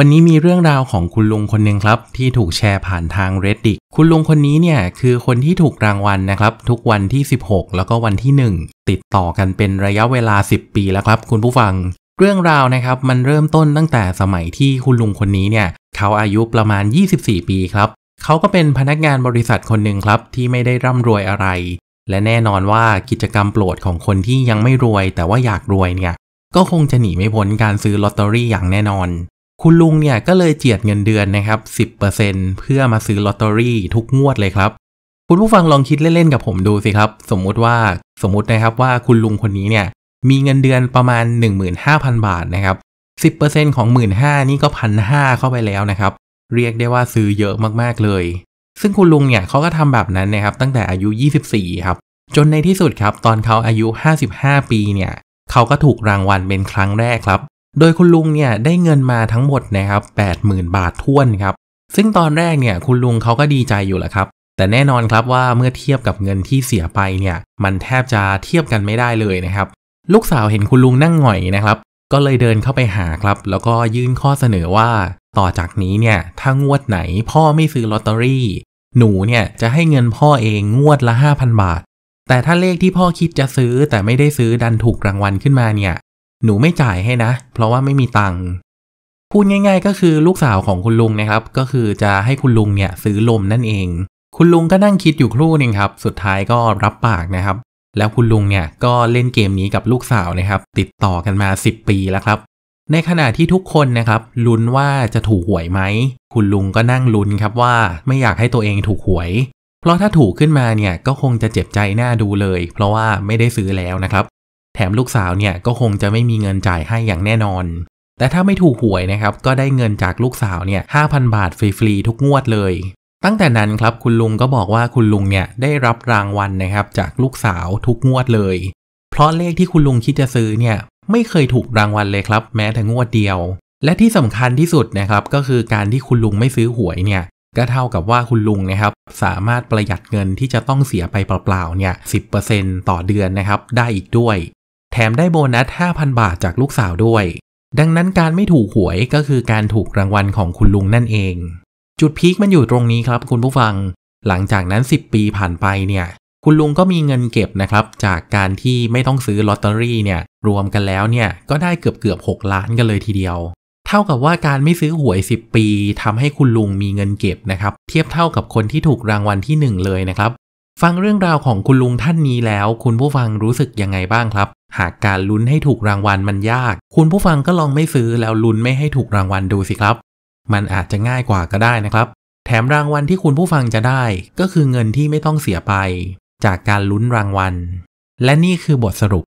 วันนี้มีเรื่องราวของคุณลุงคนหนึ่งครับที่ถูกแชร์ผ่านทาง reddit คุณลุงคนนี้เนี่ยคือคนที่ถูกรางวัลนะครับทุกวันที่ 16 แล้วก็วันที่ 1 ติดต่อกันเป็นระยะเวลา 10 ปีแล้วครับคุณผู้ฟัง เรื่องราวนะครับมันเริ่มต้นตั้งแต่สมัยที่คุณลุงคนนี้เนี่ยเขาอายุประมาณ 24 ปีครับ เขาก็เป็นพนักงานบริษัทคนหนึ่งครับที่ไม่ได้ร่ำรวยอะไร และแน่นอนว่ากิจกรรมโปรดของคนที่ยังไม่รวยแต่ว่าอยากรวยเนี่ยก็คงจะหนีไม่พ้นการซื้อลอตเตอรี่อย่างแน่นอนคุณลุงเนี่ยก็เลยเจียดเงินเดือนนะครับ 10%เพื่อมาซื้อลอตเตอรี่ทุกงวดเลยครับ คุณผู้ฟังลองคิดเล่น ๆ กับผมดูสิครับ สมมุติว่า สมมุตินะครับว่าคุณลุงคนนี้เนี่ย มีเงินเดือนประมาณ 15,000บาทนะครับ10%ของ 15,000นี่ก็พันห้าเข้าไปแล้วนะครับเรียกได้ว่าซื้อเยอะมากๆเลย ซึ่งคุณลุงเนี่ยเขาก็ทำแบบนั้นนะครับตั้งแต่อายุ 24ครับ จนในที่สุดครับ ตอนเขาอายุ 55 ปีเนี่ยเขาก็ถูกรางวัลเป็นครั้งแรกครับโดยคุณลุงเนี่ยได้เงินมาทั้งหมดนะครับ 80,000 บาทท้วนครับ ซึ่งตอนแรกเนี่ยคุณลุงเขาก็ดีใจอยู่แหละครับ แต่แน่นอนครับว่าเมื่อเทียบกับเงินที่เสียไปเนี่ย มันแทบจะเทียบกันไม่ได้เลยนะครับ ลูกสาวเห็นคุณลุงนั่งหงอยนะครับ ก็เลยเดินเข้าไปหาครับ แล้วก็ยื่นข้อเสนอว่า ต่อจากนี้เนี่ยถ้างวดไหนพ่อไม่ซื้อลอตเตอรี่ หนูเนี่ยจะให้เงินพ่อเองงวดละ 5,000 บาท แต่ถ้าเลขที่พ่อคิดจะซื้อแต่ไม่ได้ซื้อดันถูกรางวัลขึ้นมาเนี่ยหนูไม่จ่ายให้นะ เพราะว่าไม่มีตังค์พูดง่ายๆก็คือลูกสาวของคุณลุงนะครับ ก็คือจะให้คุณลุงเนี่ยซื้อลมนั่นเอง คุณลุงก็นั่งคิดอยู่ครู่นึงครับ สุดท้ายก็รับปากนะครับ แล้วคุณลุงเนี่ยก็เล่นเกมนี้กับลูกสาวนะครับ ติดต่อกันมา 10 ปี แล้วครับ ในขณะที่ทุกคนนะครับลุ้นว่าจะถูกหวยไหมคุณลุงก็นั่งลุ้นครับว่าไม่อยากให้ตัวเองถูกหวย เพราะถ้าถูกขึ้นมาเนี่ยก็คงจะเจ็บใจหน้าดูเลย เพราะว่าไม่ได้ซื้อแล้วนะครับแถมลูกสาวเนี่ยก็คงจะไม่มีเงินจ่ายให้อย่างแน่นอน แต่ถ้าไม่ถูกหวยนะครับก็ได้เงินจากลูกสาวเนี่ยห้าพันบาท ฟรีๆทุกงวดเลย ตั้งแต่นั้นครับคุณลุงก็บอกว่าคุณลุงเนี่ยได้รับรางวัลนะครับจากลูกสาวทุกงวดเลย เพราะเลขที่คุณลุงคิดจะซื้อเนี่ยไม่เคยถูกรางวัลเลยครับ แม้แต่งวดเดียว และที่สำคัญที่สุดนะครับก็คือการที่คุณลุงไม่ซื้อหวยเนี่ยก็เท่ากับว่าคุณลุงนะครับสามารถประหยัดเงินที่จะต้องเสียไปเปล่าๆเนี่ยสิต่อเดือนนะครับได้อีกด้วยแถมได้โบนัส5,000 บาทจากลูกสาวด้วย ดังนั้นการไม่ถูกหวยก็คือการถูกรางวัลของคุณลุงนั่นเอง จุดพีคมันอยู่ตรงนี้ครับคุณผู้ฟัง หลังจากนั้น 10 ปีผ่านไปเนี่ย คุณลุงก็มีเงินเก็บนะครับ จากการที่ไม่ต้องซื้อลอตเตอรี่เนี่ย รวมกันแล้วเนี่ย ก็ได้เกือบเกือบ6ล้านกันเลยทีเดียว เท่ากับว่าการไม่ซื้อหวย 10 ปี ทำให้คุณลุงมีเงินเก็บนะครับ เทียบเท่ากับคนที่ถูกรางวัลที่1เลยนะครับ ฟังเรื่องราวของคุณลุงท่านนี้แล้ว คุณผู้ฟังรู้สึกยังไงบ้างครับหากการลุ้นให้ถูกรางวัลมันยาก คุณผู้ฟังก็ลองไม่ซื้อ แล้วลุ้นไม่ให้ถูกรางวัลดูสิครับ มันอาจจะง่ายกว่าก็ได้นะครับ แถมรางวัลที่คุณผู้ฟังจะได้ ก็คือเงินที่ไม่ต้องเสียไป จากการลุ้นรางวัล และนี่คือบทสรุป